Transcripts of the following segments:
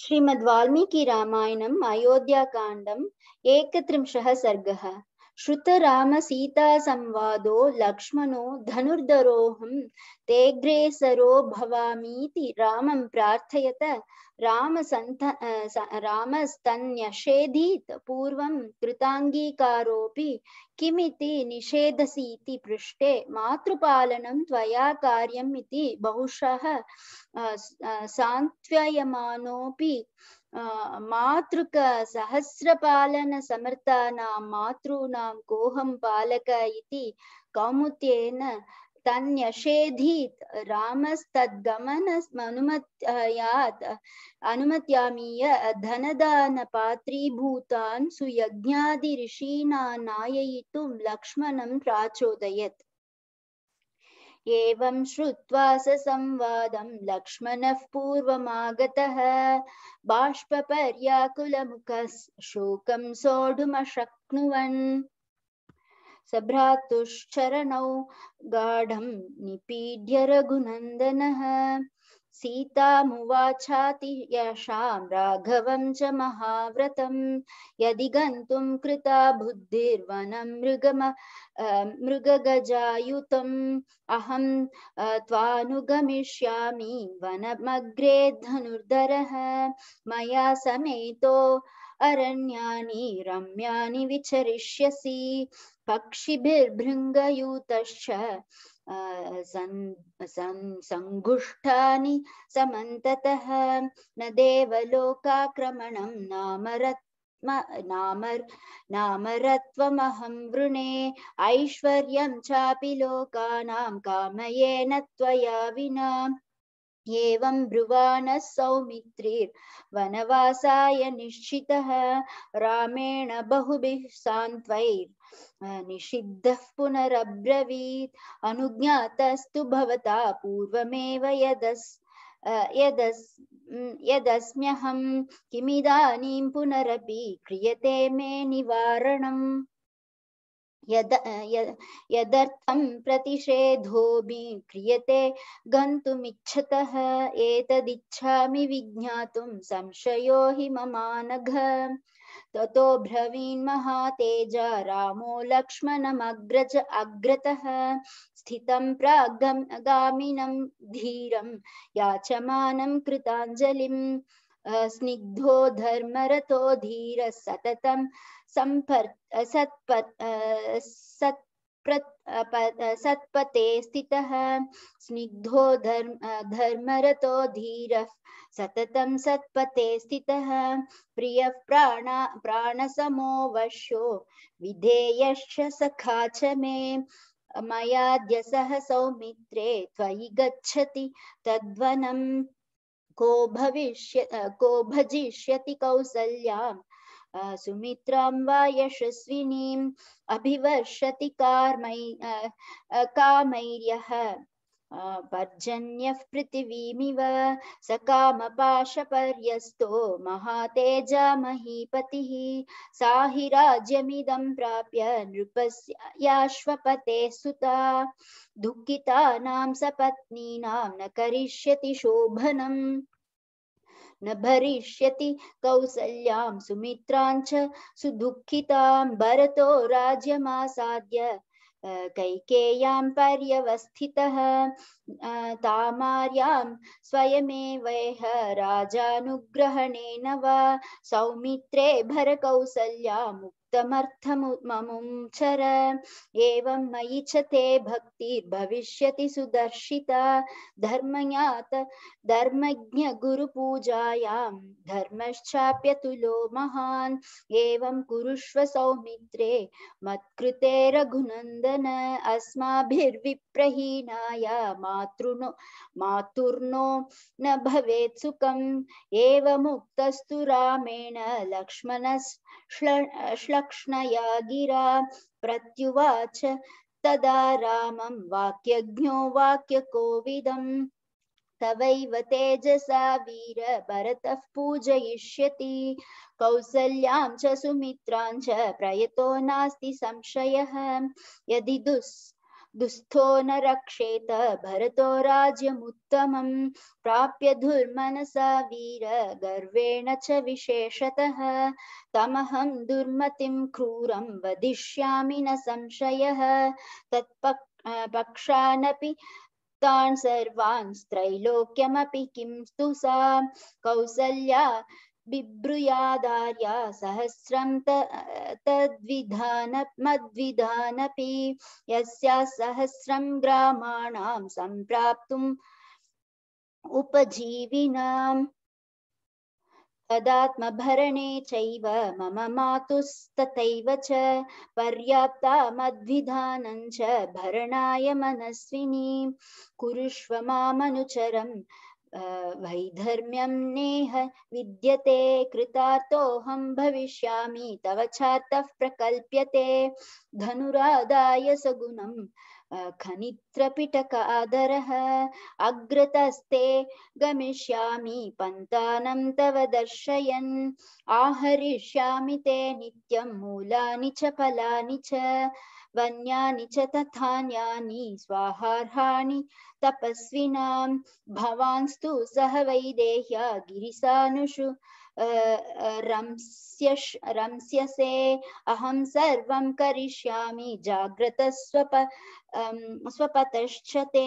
श्रीमद् वाल्मीकि रामायणम् अयोध्याकाण्डम् एकत्रिंशः सर्गः श्रुतरामसीतासंवादो लक्ष्मणो धनुर्धरोऽहं तेऽग्रेसरो भवामीति रामं प्रार्थयत रामसन्थ पूर्व पूर्वं कृताङ्गीकारोऽपि किमिति निषेधसीति पृष्टे मातृपालनं त्वया कार्यम् इति बहुशः सान्त्वयमानोऽपि मातृकसहस्रपालनसमर्थानां मातॄणां कोऽहं पालक इति तन्यषेधीत् रामस्तद्गमनमनुमत्यात् अनुमत्यामीय धनदानपात्रीभूतान् सुयज्ञादिऋषीणा नाययितुं लक्ष्मणं प्राचोदयत् एवं श्रुत्वा स संवादं लक्ष्मणः पूर्वमागतः बाष्पपर्याकुलमुखः शोकं सोढुमशक्नुवन् सभ्रातुश्चरणौ गाढं निपीड्य रघुनन्दनः सीतामुवाचाति याशां राघवं च महाव्रतं यदि गन्तुं कृता बुद्धिर्वनं मृगम मृगगजायुतम् अहं त्वानुगमिष्यामि वनमग्रे धनुर्धरः मया समेतो अरण्यानि रम्यानि विचरिष्यसि पक्षिभिर्भृङ्गयूतश्च सङ्गुष्ठानि समन्ततः न देवलोकाक्रमणं नामरत् नामर नामरत्वमहं वृणे ऐश्वर्यं चापि लोकानां कामयेन त्वया विना एवं ब्रुवाणः सौमित्रिर्वनवासाय निश्चितः रामेण बहुभिः सान्त्वैर्निषिद्धः पुनरब्रवीत् अनुज्ञातस्तु भवता पूर्वमेव यदस् यदस् यदस्म्यहं किमिदानीं पुनरपि क्रियते मे निवारणम् यदर्थं प्रतिषेधोऽपि क्रियते गन्तुमिच्छतः एतदिच्छामि विज्ञातुं संशयो हि ममानघ ततो महातेजा रामो लक्ष्मणमग्रज अग्रतः स्थितं गामिनं धीरं याचमानं कृताञ्जलिम् स्निग्धो धर्मरतो धीर सततं सम्पर् सत्प सत्पते स्थितः स्निग्धो धर्म धर्मरतो धीरः सततं सत्पते स्थितः प्रियः प्राण प्राणसमो वश्यो विधेयश्च सखा च मे मयाद्य सह सौमित्रे त्वयि गच्छति तद्वनम् को भविष्य को भजिष्यति कौसल्यां सुमित्रां वा यशस्विनीम् अभिवर्षति कामैर्यः पर्जन्यः पृथिवीमिव सकामपाशपर्यस्तो महातेजमहीपतिः सा हि राज्यमिदं प्राप्य नृपस्य याश्वपते सुता दुःखितानां सपत्नीनां न करिष्यति शोभनम् न भरिष्यति कौसल्यां सुमित्रां च सुदुःखितां भरतो राज्यमासाद्य कैकेयां पर्यवस्थितः तामार्यां स्वयमेवैह राजानुग्रहणेन वा सौमित्रे भरकौसल्यामुप तमर्थमुत्ममुं चर एवं मयि च ते भक्तिर्भविष्यति सुदर्शिता धर्मयात धर्मज्ञगुरुपूजायां धर्मश्चाप्यतुलो महान् एवं कुरुष्व सौमित्रे मत्कृते रघुनन्दन अस्माभिर्विप्रहीणाय मातृनो मातुर्नो न भवेत् सुखम् एवमुक्तस्तु रामेण लक्ष्मणश्ल दक्षिणया गिरा प्रत्युवाच तदा रामं वाक्यज्ञो वाक्यकोविदम् तवैव तेजसा वीर भरतः पूजयिष्यति कौसल्यां च सुमित्रां च प्रयतो नास्ति संशयः यदि दुस् दुस्थो न रक्षेत भरतो राज्यमुत्तमं प्राप्य दुर्मनसा वीर गर्वेण च विशेषतः तमहं दुर्मतिं क्रूरं वदिष्यामि न संशयः तत्पक् पक्षानपि तान् सर्वान् त्रैलोक्यमपि किं स्तु सा कौसल्या बिभ्रूयादार्या सहस्रं तद्विधानमद्विधानपि यस्या सहस्रं ग्रामाणां सम्प्राप्तुम् उपजीविनाम् तदात्मभरणे चैव मम मातुस्तथैव च पर्याप्ता मद्विधानं च भरणाय मनस्विनीं कुरुष्व मामनुचरं वैधर्म्यम नेह विद्यते कृतातोऽहं भविष्यामि तव छातः प्रकल्प्यते धनुरादाय सगुणं खनित् त्रपिटक आदरः अग्रतस्ते गमिष्यामि पन्तानं तव दर्शयन् आहरिष्यामि ते नित्यं मूलानि च फलानि च वन्यानि च तथान्यानि स्वाहार्हाणि तपस्विनां भवांस्तु सह वैदेह्या गिरिसानुषु रंस्यश रंस्यसे अहं सर्वं करिष्यामि जाग्रतस्वप अं, स्वप पतश्चते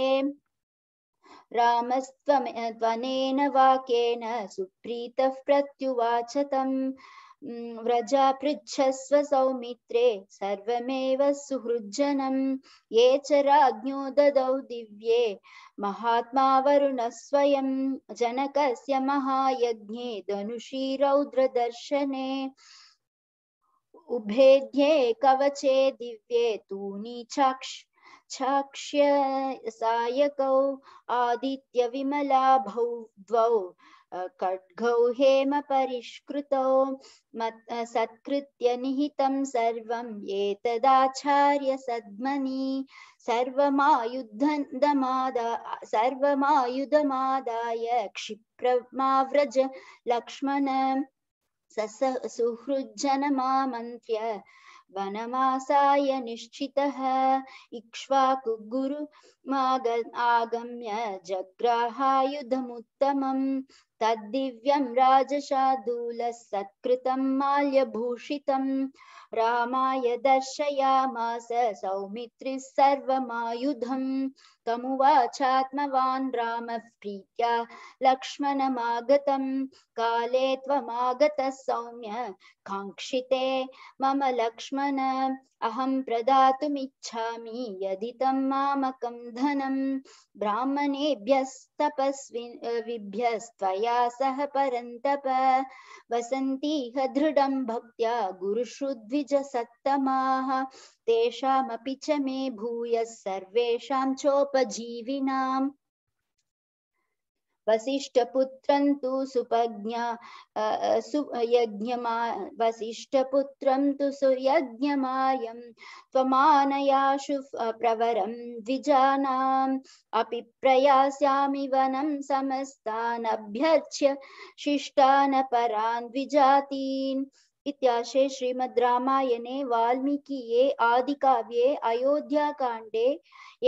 रामस्त्वनेन वाक्येन सुप्रीतः प्रत्युवाच तं व्रजा पृच्छस्व सौमित्रे सर्वमेव सुहृज्जनं ये च राज्ञो ददौ दिव्ये महात्मा वरुणः स्वयं जनकस्य महायज्ञे धनुषी रौद्रदर्शने उभेद्ये कवचे दिव्ये तूनी चाक्ष चाक्ष्य सायकौ आदित्यविमलाभौ द्वौ खड्गौ हेमपरिष्कृतौ सत्कृत्य निहितं सर्वं एतदाचार्य सद्मनि सर्वमायुधमादा सर्वमायुधमादाय क्षिप्रमाव्रज लक्ष्मण सस सुहृज्जनमामन्त्र्य वनवासाय निश्चितः इक्ष्वाकुगुरुमाग आगम्य जग्राहायुधमुत्तमम् तद्दिव्यं राजशादूलः सत्कृतं माल्यभूषितं रामाय दर्शयामास सौमित्रिः सर्वमायुधं तमुवाचात्मवान् रामः प्रीत्या लक्ष्मणमागतं काले त्वमागतः सौम्य काङ्क्षिते मम लक्ष्मण अहं प्रदातुमिच्छामि यदि तं मामकं धनं ब्राह्मणेभ्यस्तपस्वि विभ्यस्त्वया मया सह परन्तप वसन्तीह दृढं भक्त्या गुरुषुद्विजसत्तमाः तेषामपि च मे भूयः सर्वेषां चोपजीविनाम् वसिष्ठपुत्रं तु सुपज्ञा सुयज्ञमा वसिष्ठपुत्रं तु सुयज्ञमायं त्वमानयाशु प्रवरं द्विजानाम् अपि प्रयास्यामि वनं समस्तानभ्यर्च्य शिष्टानपरान् द्विजातीन् इत्याशे श्रीमद् रामायणे वाल्मीकिये आदिकाव्ये अयोध्याकाण्डे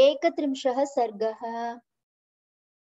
एकत्रिंशः सर्गः